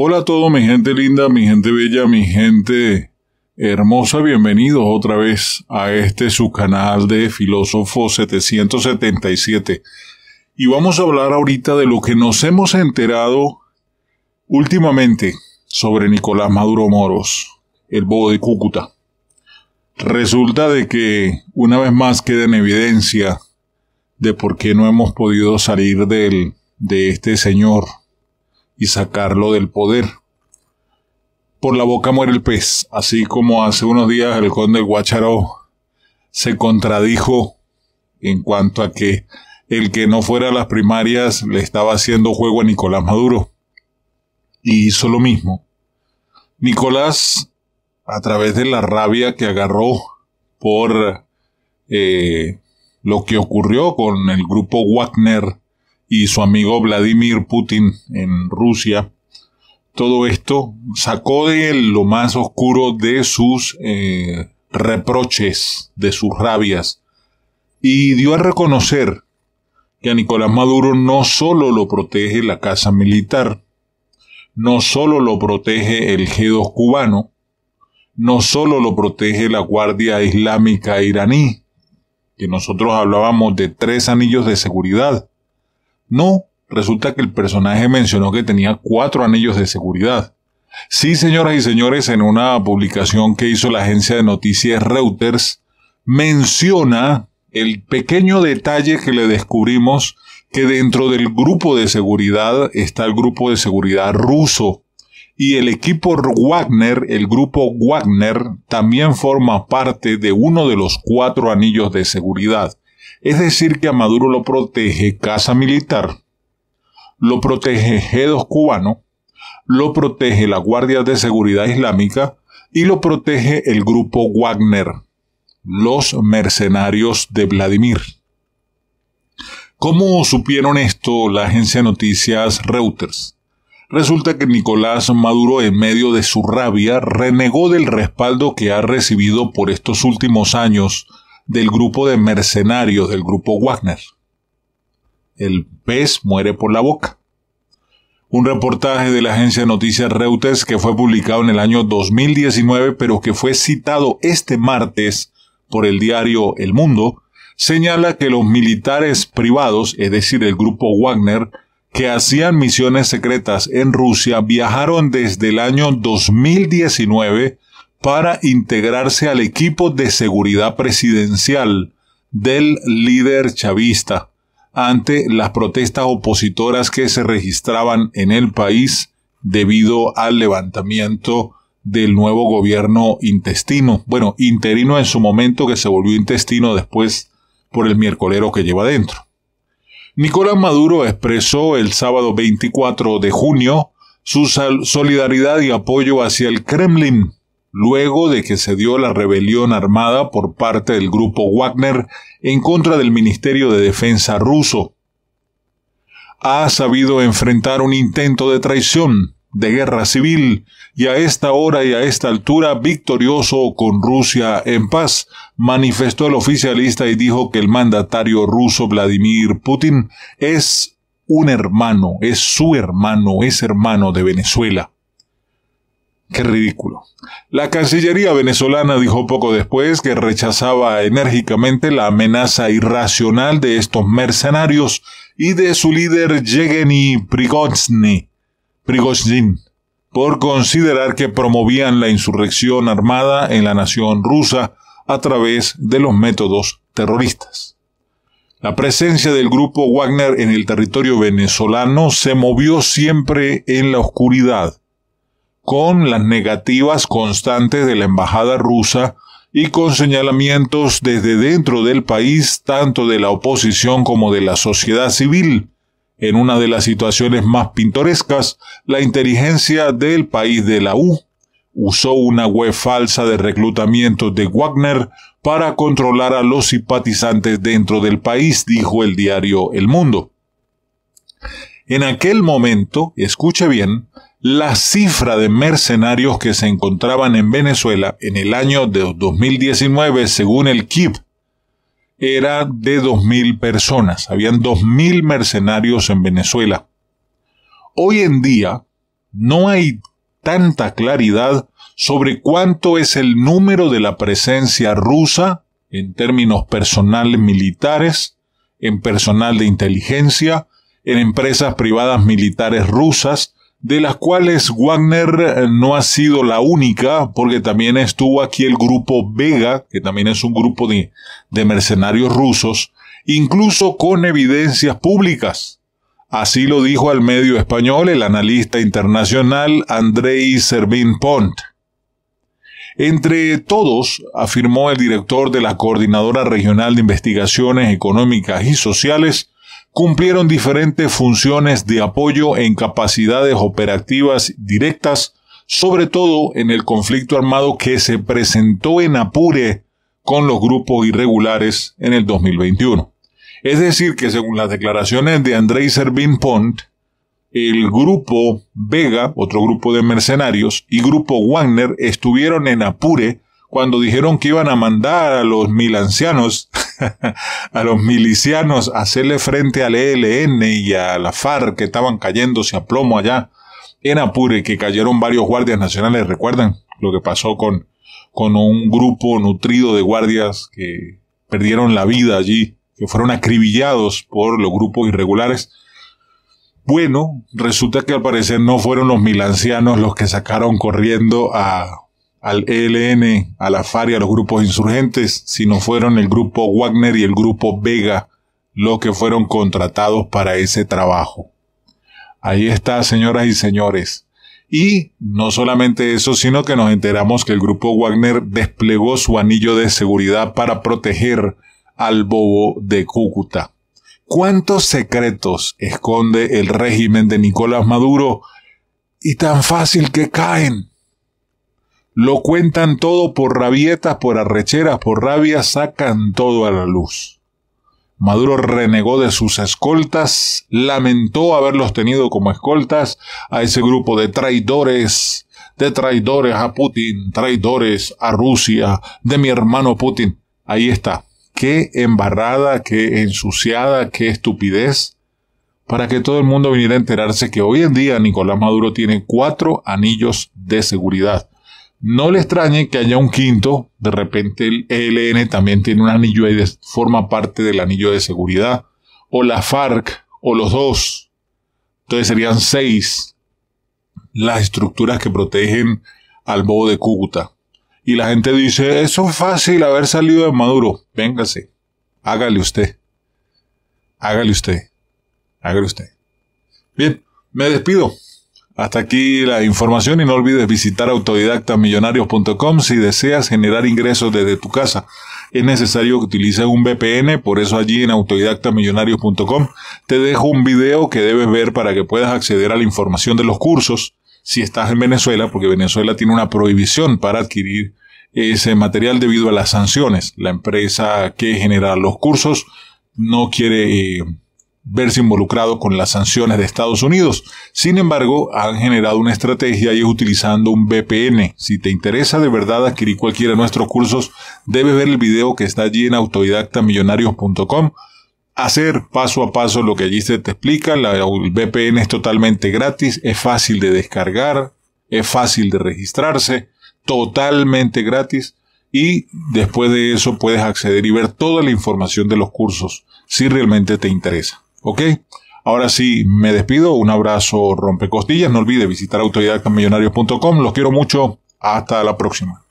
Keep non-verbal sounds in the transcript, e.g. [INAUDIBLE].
Hola a todos, mi gente linda, mi gente bella, mi gente hermosa. Bienvenidos otra vez a este su canal de Filósofo 777. Y vamos a hablar ahorita de lo que nos hemos enterado últimamente sobre Nicolás Maduro Moros, el bobo de Cúcuta. Resulta de que una vez más queda en evidencia de por qué no hemos podido salir del, de este señor y sacarlo del poder. Por la boca muere el pez, así como hace unos días el conde Guacharo. se contradijo en cuanto a que el que no fuera a las primarias le estaba haciendo juego a Nicolás Maduro. Y hizo lo mismo. Nicolás, a través de la rabia que agarró por eh, lo que ocurrió con el grupo Wagner, y su amigo Vladimir Putin en Rusia. Todo esto sacó de él lo más oscuro de sus eh, reproches, de sus rabias, y dio a reconocer que a Nicolás Maduro no solo lo protege la Casa Militar, no solo lo protege el G2 cubano, no solo lo protege la Guardia Islámica iraní, que nosotros hablábamos de tres anillos de seguridad, no, resulta que el personaje mencionó que tenía cuatro anillos de seguridad. Sí, señoras y señores, en una publicación que hizo la agencia de noticias Reuters, menciona el pequeño detalle que le descubrimos que dentro del grupo de seguridad está el grupo de seguridad ruso. Y el equipo Wagner, el grupo Wagner, también forma parte de uno de los cuatro anillos de seguridad. Es decir, que a Maduro lo protege Casa Militar, lo protege G2 cubano, lo protege la Guardia de Seguridad Islámica y lo protege el grupo Wagner, los mercenarios de Vladimir. ¿Cómo supieron esto la agencia de noticias Reuters? Resulta que Nicolás Maduro, en medio de su rabia, renegó del respaldo que ha recibido por estos últimos años del grupo de mercenarios del grupo Wagner. El pez muere por la boca. Un reportaje de la agencia de noticias Reuters que fue publicado en el año 2019 pero que fue citado este martes por el diario El Mundo, señala que los militares privados, es decir, el grupo Wagner, que hacían misiones secretas en Rusia, viajaron desde el año 2019 para integrarse al equipo de seguridad presidencial del líder chavista ante las protestas opositoras que se registraban en el país debido al levantamiento del nuevo gobierno intestino, bueno, interino en su momento que se volvió intestino después por el miércolero que lleva dentro. Nicolás Maduro expresó el sábado 24 de junio su solidaridad y apoyo hacia el Kremlin luego de que se dio la rebelión armada por parte del grupo Wagner en contra del Ministerio de Defensa ruso. Ha sabido enfrentar un intento de traición, de guerra civil, y a esta hora y a esta altura victorioso con Rusia en paz, manifestó el oficialista y dijo que el mandatario ruso Vladimir Putin es un hermano, es su hermano, es hermano de Venezuela. Qué ridículo. La Cancillería venezolana dijo poco después que rechazaba enérgicamente la amenaza irracional de estos mercenarios y de su líder Yegeni Prigozhin, Prigozhin por considerar que promovían la insurrección armada en la nación rusa a través de los métodos terroristas. La presencia del grupo Wagner en el territorio venezolano se movió siempre en la oscuridad con las negativas constantes de la embajada rusa y con señalamientos desde dentro del país tanto de la oposición como de la sociedad civil. En una de las situaciones más pintorescas, la inteligencia del país de la U usó una web falsa de reclutamiento de Wagner para controlar a los simpatizantes dentro del país, dijo el diario El Mundo. En aquel momento, escuche bien, la cifra de mercenarios que se encontraban en Venezuela en el año de 2019, según el KIP, era de 2.000 personas. Habían 2.000 mercenarios en Venezuela. Hoy en día no hay tanta claridad sobre cuánto es el número de la presencia rusa en términos personales militares, en personal de inteligencia, en empresas privadas militares rusas, de las cuales Wagner eh, no ha sido la única, porque también estuvo aquí el grupo Vega, que también es un grupo de, mercenarios rusos, incluso con evidencias públicas. Así lo dijo al medio español el analista internacional Andrei Servin Pont. Entre todos, afirmó el director de la Coordinadora Regional de Investigaciones Económicas y Sociales, cumplieron diferentes funciones de apoyo en capacidades operativas directas, sobre todo en el conflicto armado que se presentó en Apure con los grupos irregulares en el 2021. Es decir, que según las declaraciones de Andrei Servín Pont, el grupo Vega, otro grupo de mercenarios, y grupo Wagner estuvieron en Apure cuando dijeron que iban a mandar a los mil ancianos [LAUGHS] a los milicianos, hacerle frente al ELN y a la FARC que estaban cayéndose a plomo allá en Apure, que cayeron varios guardias nacionales, ¿recuerdan lo que pasó con, con un grupo nutrido de guardias que perdieron la vida allí, que fueron acribillados por los grupos irregulares? Bueno, resulta que al parecer no fueron los milancianos los que sacaron corriendo a al ELN, a la FARC y a los grupos insurgentes, sino fueron el grupo Wagner y el grupo Vega los que fueron contratados para ese trabajo. Ahí está, señoras y señores. Y no solamente eso, sino que nos enteramos que el grupo Wagner desplegó su anillo de seguridad para proteger al bobo de Cúcuta. ¿Cuántos secretos esconde el régimen de Nicolás Maduro? Y tan fácil que caen. Lo cuentan todo por rabietas, por arrecheras, por rabia, sacan todo a la luz. Maduro renegó de sus escoltas, lamentó haberlos tenido como escoltas a ese grupo de traidores, de traidores a Putin, traidores a Rusia, de mi hermano Putin. Ahí está. Qué embarrada, qué ensuciada, qué estupidez para que todo el mundo viniera a enterarse que hoy en día Nicolás Maduro tiene cuatro anillos de seguridad. No le extrañe que haya un quinto, de repente el ELN también tiene un anillo y forma parte del anillo de seguridad, o la FARC, o los dos. Entonces serían seis las estructuras que protegen al bobo de Cúcuta. Y la gente dice, eso es fácil haber salido de Maduro. Véngase, hágale usted. Hágale usted. Hágale usted. Bien, me despido. Hasta aquí la información y no olvides visitar autodidactamillonarios.com si deseas generar ingresos desde tu casa. Es necesario que utilices un VPN, por eso allí en autodidactamillonarios.com te dejo un video que debes ver para que puedas acceder a la información de los cursos si estás en Venezuela, porque Venezuela tiene una prohibición para adquirir ese material debido a las sanciones. La empresa que genera los cursos no quiere... Eh, verse involucrado con las sanciones de Estados Unidos. Sin embargo, han generado una estrategia y es utilizando un VPN. Si te interesa de verdad adquirir cualquiera de nuestros cursos, debes ver el video que está allí en autodidactamillonarios.com. Hacer paso a paso lo que allí se te explica. el VPN es totalmente gratis, es fácil de descargar, es fácil de registrarse, totalmente gratis. Y después de eso puedes acceder y ver toda la información de los cursos si realmente te interesa. ¿Ok? Ahora sí, me despido. Un abrazo rompecostillas. No olvide visitar autodidactamillonarios.com. Los quiero mucho. Hasta la próxima.